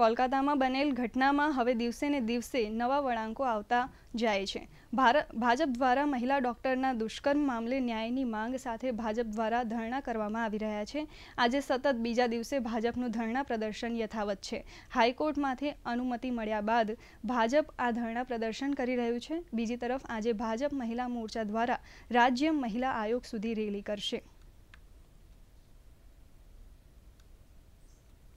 કોલકાતામાં બનેલ ઘટનામાં હવે દિવસે ને દિવસે નવા વળાંકો આવતા જાય છે ભાજપ દ્વારા મહિલા ડોક્ટરના દુષ્કર્મ મામલે ન્યાયની માંગ સાથે ભાજપ દ્વારા ધરણા કરવામાં આવી રહ્યા છે આજે સતત બીજા દિવસે ભાજપનું ધરણા પ્રદર્શન યથાવત છે હાઈકોર્ટમાંથી અનુમતિ મળ્યા બાદ ભાજપ આ ધરણા પ્રદર્શન કરી રહ્યું છે બીજી તરફ આજે ભાજપ મહિલા મોરચા દ્વારા રાજ્ય મહિલા આયોગ સુધી રેલી કરશે